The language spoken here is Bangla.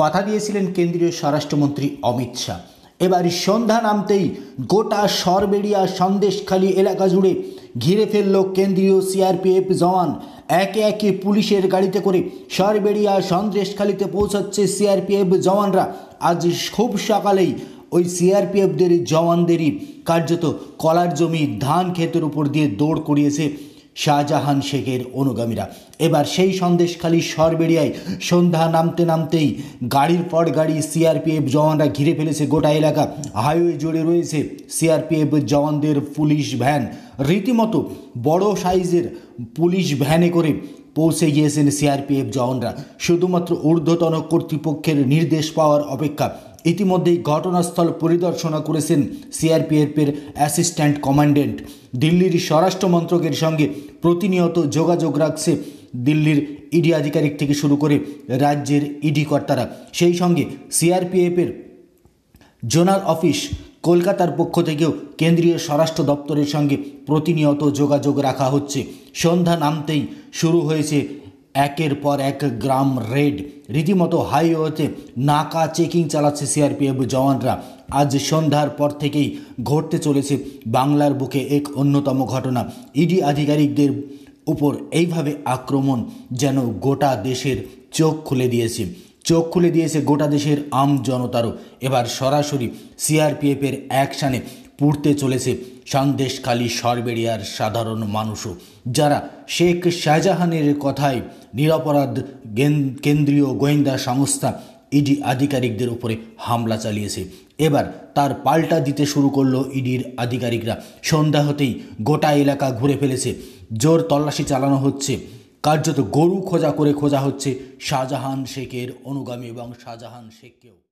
কথা দিয়েছিলেন কেন্দ্রীয় স্বরাষ্ট্রমন্ত্রী অমিত শাহ এবার সন্ধ্যা নামতেই গোটা সরবেড়িয়া সন্দেশখালী এলাকা জুড়ে ঘিরে ফেলল কেন্দ্রীয় সিআরপিএফ জওয়ান একে একে পুলিশের গাড়িতে করে সরবেড়িয়া সন্দেশখালীতে পৌঁছাচ্ছে সিআরপিএফ জওয়ানরা আজ খুব সকালেই ওই সিআরপিএফদের জওয়ানদেরই কার্যত কলার জমি ধান ক্ষেতের উপর দিয়ে দৌড় করিয়েছে শাহজাহান শেখের অনুগামীরা এবার সেই সন্দেশখালি সরবেরিয়ায় সন্ধ্যা নামতে নামতেই গাড়ির পর গাড়ি সিআরপিএফ জওয়ানরা ঘিরে ফেলেছে গোটা এলাকা হাইওয়ে জুড়ে রয়েছে সিআরপিএফ জওয়ানদের পুলিশ ভ্যান রীতিমতো বড় সাইজের পুলিশ ভ্যানে করে পৌঁছে গিয়েছেন সিআরপিএফ জওয়ানরা শুধুমাত্র ঊর্ধ্বতন কর্তৃপক্ষের নির্দেশ পাওয়ার অপেক্ষা ইতিমধ্যেই ঘটনাস্থল পরিদর্শনা করেছেন সিআরপিএফের অ্যাসিস্ট্যান্ট কমান্ডেন্ট দিল্লির স্বরাষ্ট্র মন্ত্রকের সঙ্গে প্রতিনিয়ত যোগাযোগ রাখছে দিল্লির ইডি আধিকারিক থেকে শুরু করে রাজ্যের ইডি কর্তারা সেই সঙ্গে সিআরপিএফের জোনাল অফিস কলকাতার পক্ষ থেকেও কেন্দ্রীয় স্বরাষ্ট্র দপ্তরের সঙ্গে প্রতিনিয়ত যোগাযোগ রাখা হচ্ছে সন্ধ্যা নামতেই শুরু হয়েছে একের পর এক গ্রাম রেড রীতিমতো হাইওয়েতে নাকা চেকিং চালাচ্ছে সিআরপিএফ জওয়ানরা আজ সন্ধ্যার পর থেকেই ঘটতে চলেছে বাংলার বুকে এক অন্যতম ঘটনা ইডি e আধিকারিকদের উপর এইভাবে আক্রমণ যেন গোটা দেশের চোখ খুলে দিয়েছে চোখ খুলে দিয়েছে গোটা দেশের আম জনতারও এবার সরাসরি সিআরপিএফের অ্যাকশানে পুড়তে চলেছে সন্দেশখালী সরবেরিয়ার সাধারণ মানুষও যারা শেখ শাহজাহানের কথায় নিরাপরাধ কেন্দ্রীয় গোয়েন্দা সংস্থা ইডি আধিকারিকদের উপরে হামলা চালিয়েছে এবার তার পাল্টা দিতে শুরু করলো ইডির আধিকারিকরা সন্ধ্যা হতেই গোটা এলাকা ঘুরে ফেলেছে জোর তল্লাশি চালানো হচ্ছে কার্যত গরু খোঁজা করে খোঁজা হচ্ছে শাহজাহান শেখের অনুগামী এবং শাহজাহান শেখকেও